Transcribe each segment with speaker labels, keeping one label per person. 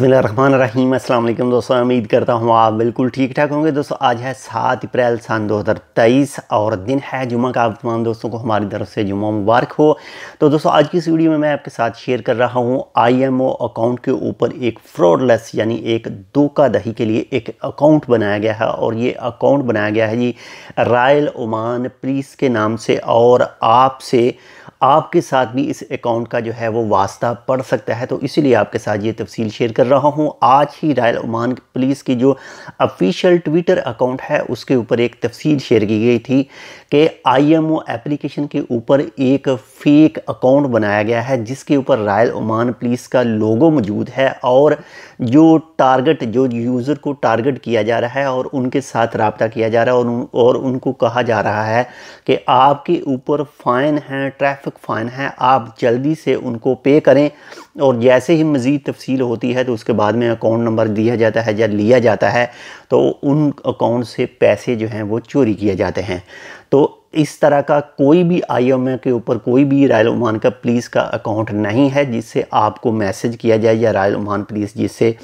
Speaker 1: रही अल्लाम दोस्तों उम्मीद करता हूँ आप बिल्कुल ठीक ठाक होंगे दोस्तों आज है सात अप्रैल सन दो हज़ार तेईस और दिन है जुमा का आप तमाम दोस्तों को हमारी तरफ से जुमा मुबारक हो तो दोस्तों आज की इस वीडियो में मैं आपके साथ शेयर कर रहा हूँ आई एम ओ अकाउंट के ऊपर एक फ्रॉडलेस यानी एक धोखा दही के लिए एक अकाउंट बनाया गया है और ये अकाउंट बनाया गया है जी रायल ओमान प्रीस के नाम से और आपसे आपके साथ भी इस अकाउंट का जो है वो वास्ता पड़ सकता है तो इसीलिए आपके साथ ये तफसील शेयर कर रहा हूँ आज ही रायल ओमान पुलिस की जो ऑफिशियल ट्विटर अकाउंट है उसके ऊपर एक तफसील शेयर की गई थी कि आई एम ओ एप्लीकेशन के ऊपर एक फेक अकाउंट बनाया गया है जिसके ऊपर रॉयल ओमान पुलिस का लोगो मौजूद है और जो टारगेट जो यूज़र को टारगेट किया जा रहा है और उनके साथ रबता किया जा रहा है और उन, और उनको कहा जा रहा है कि आपके ऊपर फ़ाइन है ट्रैफिक फ़ाइन है आप जल्दी से उनको पे करें और जैसे ही मज़ीद तफसील होती है तो उसके बाद में अकाउंट नंबर दिया जाता है या लिया जाता है तो उन अकाउंट से पैसे जो हैं वो चोरी किए जाते हैं तो इस तरह का कोई भी आईएमए के ऊपर कोई भी रायल ओमान का प्लीज़ का अकाउंट नहीं है जिससे आपको मैसेज किया जाए या रायल ओमान प्लीज़ जिससे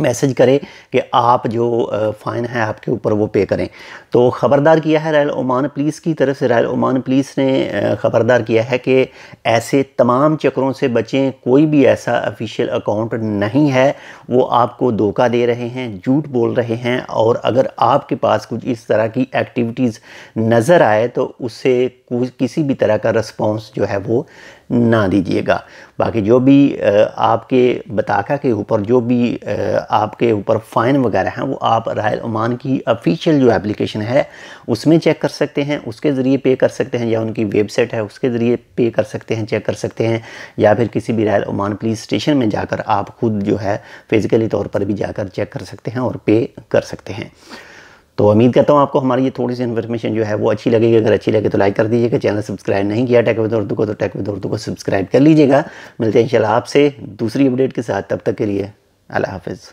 Speaker 1: मैसेज करें कि आप जो फ़ाइन है आपके ऊपर वो पे करें तो ख़बरदार किया है रायल ओमान पुलिस की तरफ से रायल ओमान पुलिस ने ख़बरदार किया है कि ऐसे तमाम चक्रों से बचें कोई भी ऐसा ऑफिशियल अकाउंट नहीं है वो आपको धोखा दे रहे हैं झूठ बोल रहे हैं और अगर आपके पास कुछ इस तरह की एक्टिविटीज़ नज़र आए तो उससे किसी भी तरह का रिस्पॉन्स जो है वो ना दीजिएगा बाकी जो भी आपके बताका के ऊपर जो भी आपके ऊपर फ़ाइन वगैरह हैं वो आप रायल ओमान की ऑफिशियल जो एप्लीकेशन है उसमें चेक कर सकते हैं उसके ज़रिए पे कर सकते हैं या उनकी वेबसाइट है उसके ज़रिए पे कर सकते हैं चेक कर सकते हैं या फिर किसी भी रायल ओमान पुलिस स्टेशन में जाकर आप खुद जो है फिज़िकली तौर पर भी जाकर चेक कर सकते हैं और पे कर सकते हैं तो उम्मीद करता हूँ आपको हमारी ये थोड़ी सी इन्फॉर्मेशन जो है वो अच्छी लगेगी अगर अच्छी लगे तो लाइक कर दीजिएगा चैनल सब्सक्राइब नहीं किया टेक विद उर्दू को तो टेक विद उर्दू को सब्सक्राइब कर लीजिएगा मिलते हैं इंशाल्लाह आपसे दूसरी अपडेट के साथ तब तक के लिए अल्लाह हाफिज़